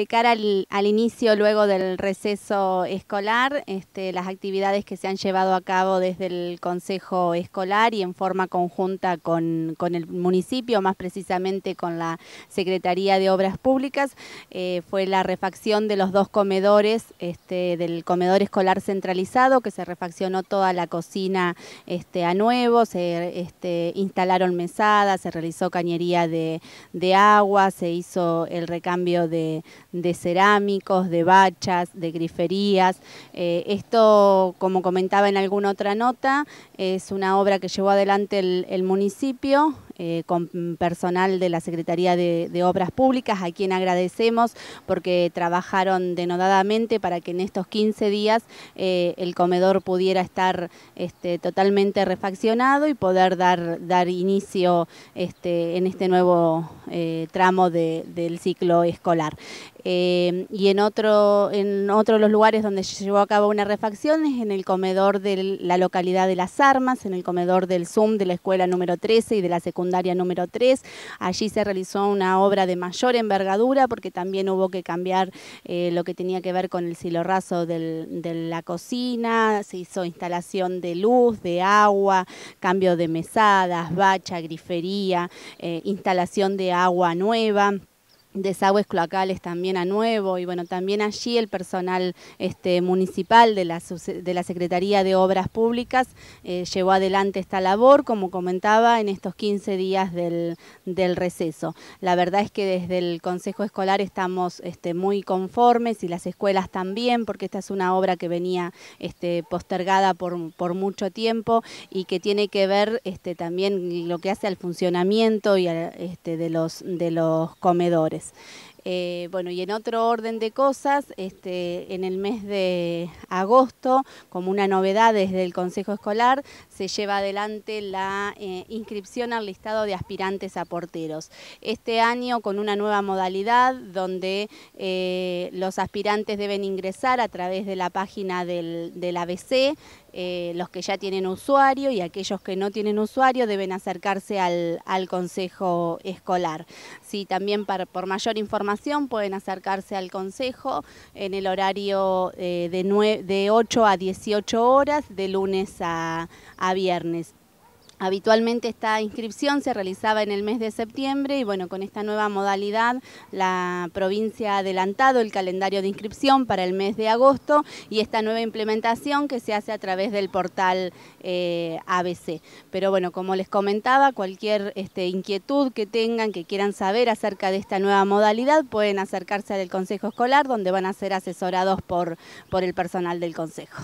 de cara al, inicio luego del receso escolar, este, las actividades que se han llevado a cabo desde el Consejo Escolar y en forma conjunta con, el municipio, más precisamente con la Secretaría de Obras Públicas, eh, fue la refacción de los dos comedores, este, del comedor escolar centralizado, que se refaccionó toda la cocina este, a nuevo, se instalaron mesadas, se realizó cañería de agua, se hizo el recambio de, de cerámicos, de bachas, de griferías. Eh, esto, como comentaba en alguna otra nota, es una obra que llevó adelante el, el municipio eh, con mm, personal de la Secretaría de, Obras Públicas, a quien agradecemos porque trabajaron denodadamente para que en estos 15 días eh, el comedor pudiera estar este, totalmente refaccionado y poder dar, dar inicio este, en este nuevo eh, tramo del ciclo escolar. y en otro, en otro de los lugares donde se llevó a cabo una refacción es en el comedor de la localidad de Las Armas, en el comedor del Zoom de la escuela número 13 y de la secundaria número 3. Allí se realizó una obra de mayor envergadura porque también hubo que cambiar eh, lo que tenía que ver con el silorrazo de la cocina, se hizo instalación de luz, de agua, cambio de mesadas, bacha, grifería, eh, instalación de agua nueva desagües cloacales también a nuevo y bueno, también allí el personal este, municipal de la, de la Secretaría de Obras Públicas eh, llevó adelante esta labor, como comentaba, en estos 15 días del, receso. La verdad es que desde el Consejo Escolar estamos este, muy conformes y las escuelas también, porque esta es una obra que venía este, postergada por, por, mucho tiempo y que tiene que ver también lo que hace al funcionamiento y de, los, de los comedores. Eh, bueno, y en otro orden de cosas, este, en el mes de agosto, como una novedad desde el Consejo Escolar, se lleva adelante la eh, inscripción al listado de aspirantes a porteros. Este año con una nueva modalidad donde eh, los aspirantes deben ingresar a través de la página del ABC, eh, los que ya tienen usuario y aquellos que no tienen usuario deben acercarse al, consejo escolar. Sí, también por mayor información pueden acercarse al consejo en el horario eh, de, de 8 a 18 horas de lunes a viernes. Habitualmente esta inscripción se realizaba en el mes de septiembre y bueno, con esta nueva modalidad la provincia ha adelantado el calendario de inscripción para el mes de agosto y esta nueva implementación que se hace a través del portal eh, ABC. Pero bueno, como les comentaba, cualquier este, inquietud que tengan, que quieran saber acerca de esta nueva modalidad, pueden acercarse al Consejo Escolar donde van a ser asesorados por, por el personal del Consejo.